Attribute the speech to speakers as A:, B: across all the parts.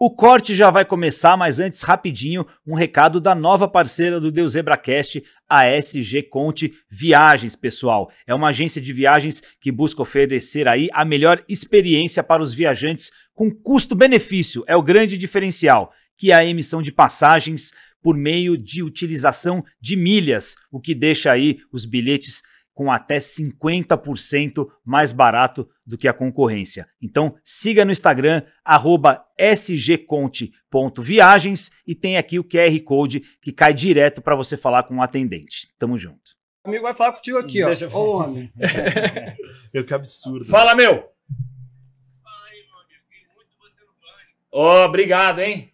A: O corte já vai começar, mas antes, rapidinho, um recado da nova parceira do Deus a SG Conte Viagens, pessoal. É uma agência de viagens que busca oferecer aí a melhor experiência para os viajantes com custo-benefício. É o grande diferencial, que é a emissão de passagens por meio de utilização de milhas, o que deixa aí os bilhetes com até 50% mais barato do que a concorrência. Então siga no Instagram sgconte.viagens e tem aqui o QR Code que cai direto para você falar com o um atendente. Tamo junto. O amigo vai falar contigo aqui, Deixa ó. Eu... falar, homem.
B: meu, que absurdo. Fala,
A: meu! Fala aí, Oh, obrigado, hein?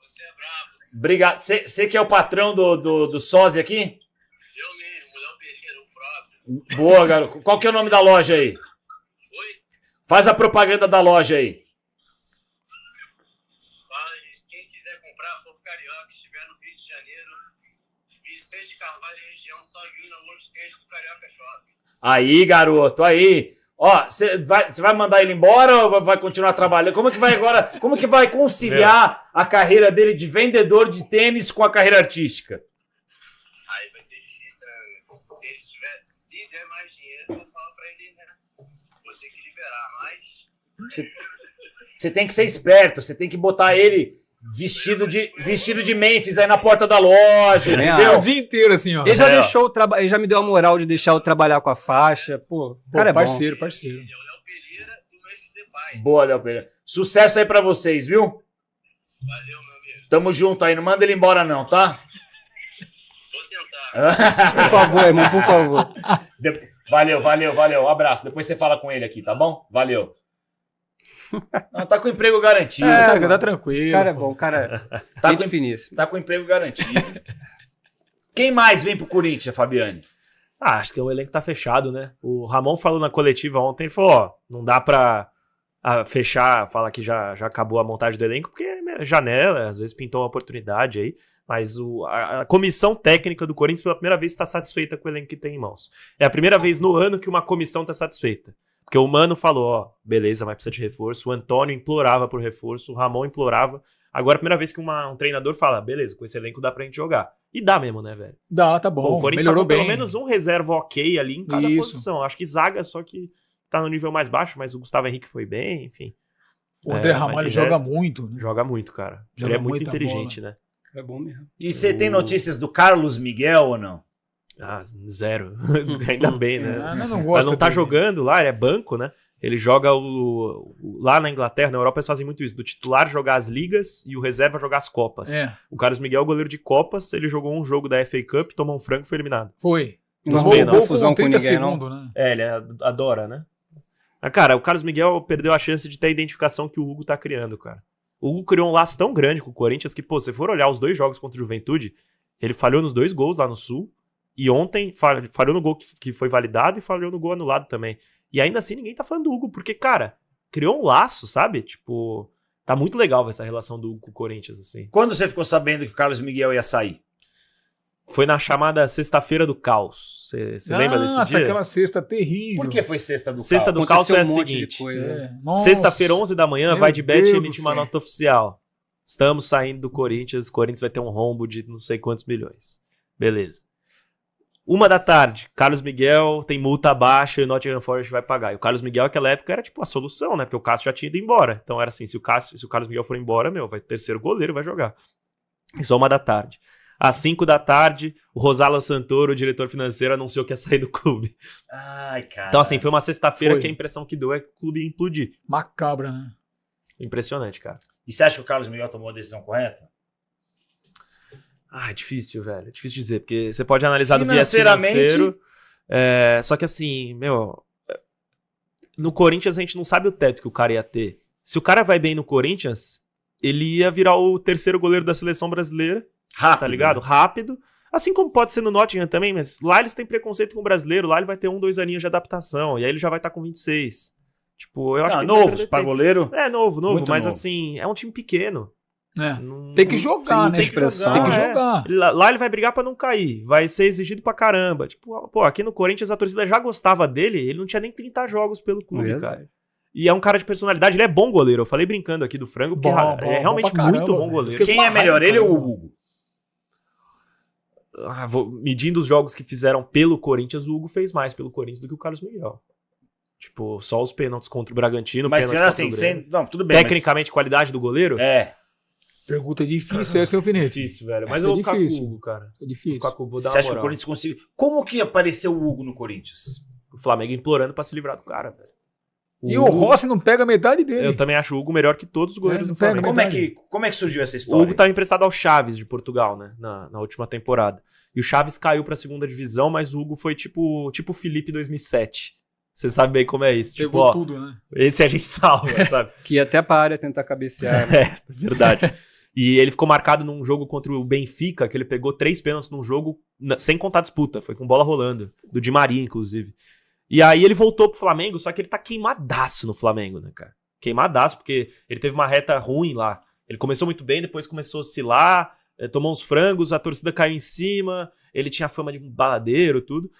A: Você é bravo. Obrigado. Você que é o patrão do, do, do aqui? Boa, garoto. Qual que é o nome da loja aí? Oi? Faz a propaganda da loja aí. Quem quiser comprar, for Carioca, estiver no Rio de Janeiro, Vicente Carvalho região, só vir na loja do Carioca Shopping. Aí, garoto, aí. Ó, você vai, vai mandar ele embora ou vai continuar trabalhando? Como que vai agora? Como que vai conciliar a carreira dele de vendedor de tênis com a carreira artística? Aí vai se der mais dinheiro, eu falo pra ele, né? Você que liberar, mas. Você, tem que ser esperto, você tem que botar ele vestido de, vestido de Memphis aí na porta da loja, é, O dia inteiro, assim, ó. Ele já, é, deixou o trabalho. ele já me deu a moral de deixar eu trabalhar com a faixa. Pô, Pô cara é parceiro, bom. parceiro. É o Léo Pereira Mestre Boa, Léo Pereira. Sucesso aí pra vocês, viu? Valeu, meu amigo. Tamo junto aí, não manda ele embora não, tá? Por favor, irmão, por favor. De... Valeu, valeu, valeu. Um abraço. Depois você fala com ele aqui, tá bom? Valeu. Não, tá com emprego garantido. É, tá, tá tranquilo. Cara é bom,
B: cara. É tá, tá com, finíssimo.
A: Tá com emprego garantido.
B: Quem mais vem pro Corinthians, Fabiane? Ah, acho que o elenco tá fechado, né? O Ramon falou na coletiva ontem, falou, ó, não dá pra ah, fechar, falar que já, já acabou a montagem do elenco, porque é janela, às vezes pintou uma oportunidade aí. Mas o, a, a, comissão técnica do Corinthians, pela primeira vez, está satisfeita com o elenco que tem em mãos. É a primeira vez no ano que uma comissão está satisfeita. Porque o Mano falou, ó, beleza, mas precisa de reforço. O Antônio implorava por reforço, o Ramon implorava. Agora, é a primeira vez que uma, um treinador fala, beleza, com esse elenco dá pra gente jogar. E dá mesmo, né, velho? Dá, tá bom. o Corinthians melhorou tá bem. pelo menos um reserva ok ali em cada Isso. posição. Acho que zaga, só que tá no nível mais baixo, mas o Gustavo Henrique foi bem, enfim. O é, André é, Ramalho joga resto, muito. Né? Joga muito, cara. Joga ele é muito inteligente, bola. né? É bom mesmo. E você o... tem notícias
A: do Carlos
B: Miguel ou não? Ah, zero. Ainda bem, né? É, não, gosto. Mas não tá também. jogando lá, é banco, né? Ele joga o, o, Lá na Inglaterra, na Europa, eles fazem muito isso: do titular jogar as ligas e o reserva jogar as Copas. É. O Carlos Miguel, goleiro de Copas, ele jogou um jogo da FA Cup, tomou um frango e foi eliminado. Foi. Nos não pênaltis. confusão com ninguém, segundo, não. Né? É, ele adora, né? Ah, cara, o Carlos Miguel perdeu a chance de ter a identificação que o Hugo tá criando, cara o Hugo criou um laço tão grande com o Corinthians que, pô, se for olhar os dois jogos contra o Juventude, ele falhou nos dois gols lá no Sul. E ontem falhou no gol que foi validado e falhou no gol anulado também. E ainda assim ninguém tá falando do Hugo, porque, cara, criou um laço, sabe? Tipo, tá muito legal essa relação do Hugo com o Corinthians, assim. Quando você ficou sabendo que o Carlos Miguel ia sair? Foi na chamada Sexta-feira do Caos. Você lembra desse dia? Nossa, aquela
A: sexta terrível. Por que foi sexta do caos? Sexta do caos né? é um a seguinte. É. Sexta-feira, 11 da manhã, Meu vai de bet e emite uma nota
B: oficial. Estamos saindo do Corinthians, o Corinthians vai ter um rombo de não sei quantos milhões. Beleza. Uma da tarde, Carlos Miguel tem multa baixa e o Nottingham Forest vai pagar. E o Carlos Miguel, naquela época, era tipo a solução, né? Porque o Cássio já tinha ido embora. Então era assim, se o, Cássio, se o Carlos Miguel for embora, meu, vai terceiro goleiro, vai jogar. Isso é uma da tarde às 5 da tarde, o Rosala Santoro, o diretor financeiro, anunciou que ia sair do clube. Ai, cara. Então, assim, foi uma sexta-feira que a impressão que deu é que o clube ia implodir. Macabra, né? Impressionante, cara.
A: E você acha que o Carlos Miguel tomou a decisão correta?
B: Ah, é difícil, velho. É difícil dizer, porque você pode analisar do viés financeiro. É, só que assim, meu. No Corinthians a gente não sabe o teto que o cara ia ter. Se o cara vai bem no Corinthians, ele ia virar o terceiro goleiro da seleção brasileira Rápido. Tá né? ligado? Né? Rápido. Assim como pode ser no Nottingham também, mas lá eles têm preconceito com o brasileiro, lá ele vai ter um, dois aninhos de adaptação, e aí ele já vai estar tá com 26. Tipo, eu acho ah, que. novo, para goleiro? É, novo, novo, Muito mas novo. assim, é um time pequeno.
A: É. Não, tem que jogar, né? Tem que jogar. Tem que é. jogar.
B: É. Lá ele vai brigar para não cair. Vai ser exigido pra caramba. Tipo, pô, aqui no Corinthians a torcida já gostava dele. Ele não tinha nem 30 jogos pelo clube, é cara. E é um cara de personalidade. Ele é bom goleiro. Eu falei brincando aqui do frango, porque bom, é bom, é realmente bom caramba, muito bom goleiro. Quem é melhor, ele ou o Hugo? ah, vou, medindo os jogos que fizeram pelo Corinthians, o Hugo fez mais pelo Corinthians do que o Carlos Miguel. Tipo, só os pênaltis contra o Bragantino. Mas sendo assim, sem, não, tudo bem. Tecnicamente, mas... qualidade do goleiro? É. Pergunta é difícil, essa é o Alfinete. Difícil, velho. Mas essa é eu vou é ficar difícil. com o Hugo, cara. É difícil. Vou com, vou dar Você acha moral. que o Corinthians conseguiu? Como que apareceu o Hugo no Corinthians? O Flamengo implorando para se livrar do cara, velho. E o, o Rossi não pega metade dele. Eu também acho o Hugo melhor que todos os é, goleiros é, do Flamengo. Como é, que, como é que surgiu essa história? O Hugo estava emprestado ao Chaves de Portugal, né? Na, na última temporada. E o Chaves caiu para a segunda divisão, mas o Hugo foi tipo tipo Felipe 2007. Você sabe bem como é isso. Pegou tipo, ó, tudo, né? Esse a gente salva, sabe? que ia até pra área tentar cabecear. Né? é, verdade. e ele ficou marcado num jogo contra o Benfica, que ele pegou três pênaltis num jogo sem contar disputa. Foi com bola rolando. Do Di Maria, inclusive. E aí ele voltou pro Flamengo, só que ele tá queimadaço no Flamengo, né, cara? Queimadaço, porque ele teve uma reta ruim lá. Ele começou muito bem, depois começou a oscilar, eh, tomou uns frangos, a torcida caiu em cima, ele tinha fama de um baladeiro, tudo.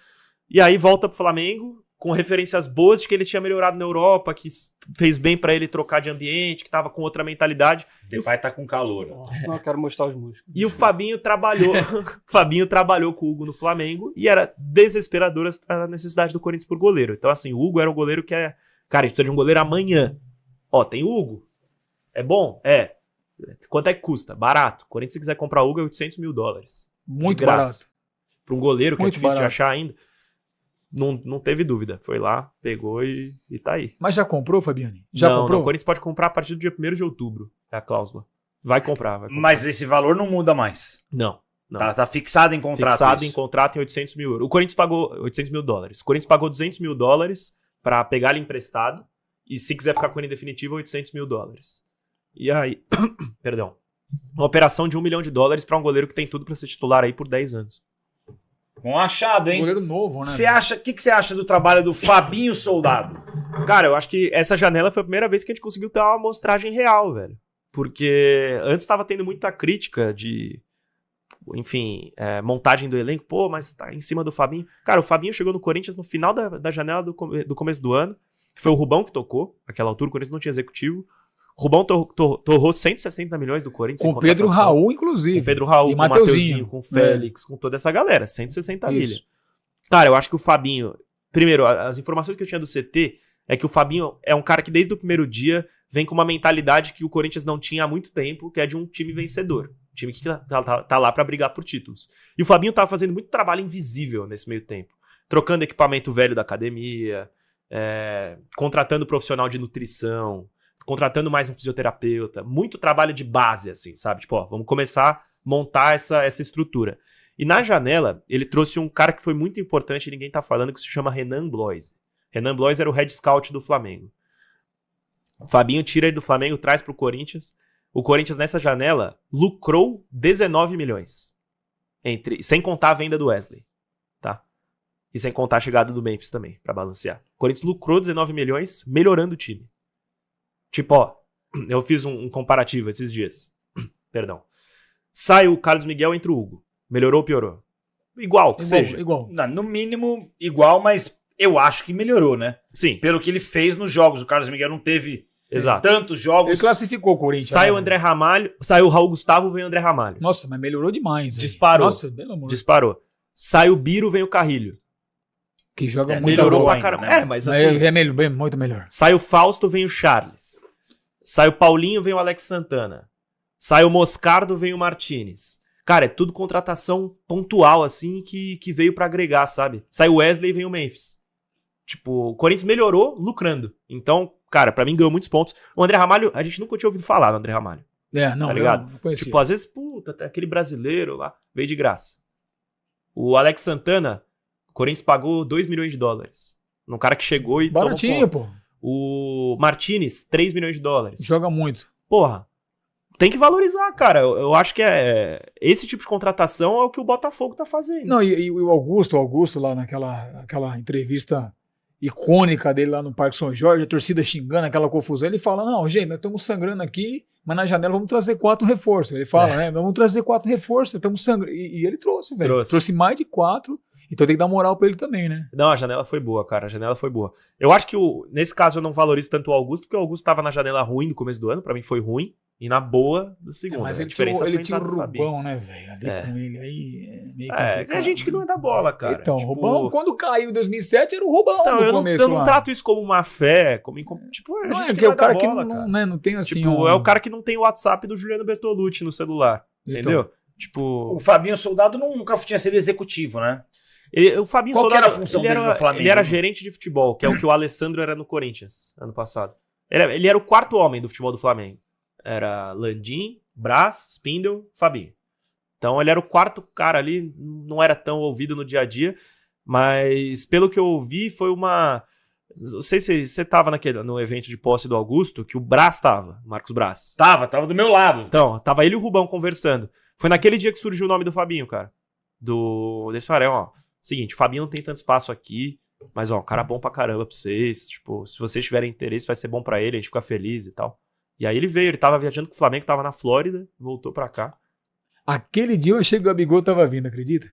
B: E aí volta pro Flamengo, com referências boas de que ele tinha melhorado na Europa, que fez bem para ele trocar de ambiente, que estava com outra mentalidade. o pai tá com calor. Oh, não, quero mostrar os músculos. E o Fabinho trabalhou, Fabinho trabalhou com o Hugo no Flamengo e era desesperadora a necessidade do Corinthians por goleiro. Então assim, o Hugo era um goleiro que é, cara, a gente precisa de um goleiro amanhã. Ó, tem o Hugo. É bom? É. Quanto é que custa? Barato. Corinthians se quiser comprar o Hugo é 800 mil dólares. Muito barato. Para um goleiro que é Muito é difícil barato. de achar ainda não, não teve dúvida. Foi lá, pegou e, e tá aí. Mas já comprou, Fabiane? Já não, comprou? Não, o Corinthians pode comprar a partir do dia 1 de outubro. É a cláusula. Vai comprar, vai comprar. Mas esse valor não muda mais. Não. não. Tá, tá, fixado em contrato. Fixado isso. em contrato em 800 mil euros. O Corinthians pagou 800 mil dólares. O Corinthians pagou 200 mil dólares para pegar ele emprestado. E se quiser ficar com ele em definitivo, 800 mil dólares. E aí. Perdão. Uma operação de um milhão de dólares para um goleiro que tem tudo para ser titular aí por 10 anos. Bom achado, hein? Goleiro novo, né? Você acha, o que, que você acha do trabalho do Fabinho Soldado? Cara, eu acho que essa janela foi a primeira vez que a gente conseguiu ter uma amostragem real, velho. Porque antes estava tendo muita crítica de, enfim, é, montagem do elenco. Pô, mas tá em cima do Fabinho. Cara, o Fabinho chegou no Corinthians no final da, da janela do, do começo do ano, que foi o Rubão que tocou. Naquela altura, o Corinthians não tinha executivo. Rubão tor tor torrou 160 milhões do Corinthians. Com Pedro Raul, inclusive. Com Pedro Raul, e com Mateuzinho, com é. Félix, é. com toda essa galera. 160 milhões. Cara, eu acho que o Fabinho. Primeiro, as informações que eu tinha do CT é que o Fabinho é um cara que desde o primeiro dia vem com uma mentalidade que o Corinthians não tinha há muito tempo, que é de um time vencedor. Um time que tá, tá, tá, tá lá para brigar por títulos. E o Fabinho tava fazendo muito trabalho invisível nesse meio tempo. Trocando equipamento velho da academia, é, contratando profissional de nutrição, contratando mais um fisioterapeuta, muito trabalho de base, assim, sabe? Tipo, ó, vamos começar a montar essa, essa estrutura. E na janela, ele trouxe um cara que foi muito importante, ninguém tá falando, que se chama Renan Bloise. Renan Bloise era o head scout do Flamengo. O Fabinho tira ele do Flamengo, traz pro Corinthians. O Corinthians, nessa janela, lucrou 19 milhões. entre Sem contar a venda do Wesley. Tá? E sem contar a chegada do Memphis também, para balancear. O Corinthians lucrou 19 milhões, melhorando o time. Tipo, ó, eu fiz um, um comparativo esses dias. Perdão. Sai o Carlos Miguel, entra o Hugo. Melhorou ou piorou? Igual, que igual, seja. Igual. Não, no mínimo, igual, mas eu acho que melhorou, né?
A: Sim. Pelo que ele fez nos jogos. O Carlos Miguel não teve Exato. tantos jogos. Ele classificou o Corinthians. Sai o né?
B: André Ramalho, sai o Raul Gustavo, vem o André Ramalho. Nossa, mas melhorou demais. Aí. Disparou. Nossa, pelo amor. Disparou. Sai o Biro, vem o Carrilho. Que joga é, muito melhorou pra caramba. Né? É, mas é assim. É, é melhor, bem, muito melhor. Sai o Fausto, vem o Charles. Sai o Paulinho, vem o Alex Santana. Sai o Moscardo, vem o Martinez. Cara, é tudo contratação pontual, assim, que, que veio para agregar, sabe? Sai o Wesley, vem o Memphis. Tipo, o Corinthians melhorou lucrando. Então, cara, para mim ganhou muitos pontos. O André Ramalho, a gente nunca tinha ouvido falar do André Ramalho. É, não, tá ligado? Não conhecia. Tipo, às vezes, puta, até aquele brasileiro lá, veio de graça. O Alex Santana, o Corinthians pagou 2 milhões de dólares. Num cara que chegou e. Baratinho, pô. O Martinez, 3 milhões de dólares. Joga muito. Porra, tem que valorizar, cara. Eu, eu, acho que é esse tipo de contratação é o que o Botafogo tá fazendo.
A: Não, e, e o Augusto, o Augusto lá naquela aquela entrevista icônica dele lá no Parque São Jorge, a torcida xingando, aquela confusão, ele fala: "Não, gente, nós estamos sangrando aqui, mas na janela vamos trazer quatro reforços". Ele fala, é. né? Vamos trazer quatro reforços, estamos sangrando. E, e, ele trouxe, velho. Trouxe.
B: trouxe mais de quatro então tem que dar moral pra ele também, né? Não, a janela foi boa, cara. A janela foi boa. Eu acho que o, nesse caso eu não valorizo tanto o Augusto, porque o Augusto tava na janela ruim do começo do ano, pra mim foi ruim. E na boa do é, segundo. É, mas né? ele tinha, ele tinha o Rubão, né, velho? Ali é. com ele aí. É, é, é gente que não é da bola, cara. Então, tipo... Rubão, quando caiu em 2007, era o Rubão então, eu começo. Não, eu lá. não trato isso como uma fé. Como, é. tipo, é não, é, que é o cara bola, que não, cara. Né, não tem assim. Tipo, um... é o cara que não tem o WhatsApp do Juliano Bertolucci no celular. Então. Entendeu? Tipo. O Fabinho Soldado nunca tinha sido executivo, né? Ele, o Fabinho Qual Soldado, era a função dele era, no Flamengo? Ele era gerente de futebol, que é o que o Alessandro era no Corinthians ano passado. Ele, era, ele era o quarto homem do futebol do Flamengo. Era Landim, Brás, Spindle, Fabinho. Então ele era o quarto cara ali, não era tão ouvido no dia a dia, mas pelo que eu ouvi foi uma... Não sei se você estava naquele, no evento de posse do Augusto, que o Brás estava, Marcos Brás. Tava, tava do meu lado. Então, tava ele e o Rubão conversando. Foi naquele dia que surgiu o nome do Fabinho, cara. Do. Deixa eu falar, ó seguinte, o Fabinho não tem tanto espaço aqui, mas ó, um cara é bom pra caramba pra vocês. Tipo, se vocês tiverem interesse, vai ser bom para ele, a gente fica feliz e tal. E aí ele veio, ele tava viajando com o Flamengo, tava na Flórida, voltou pra cá.
A: Aquele dia eu achei que o Gabigol tava vindo, acredita?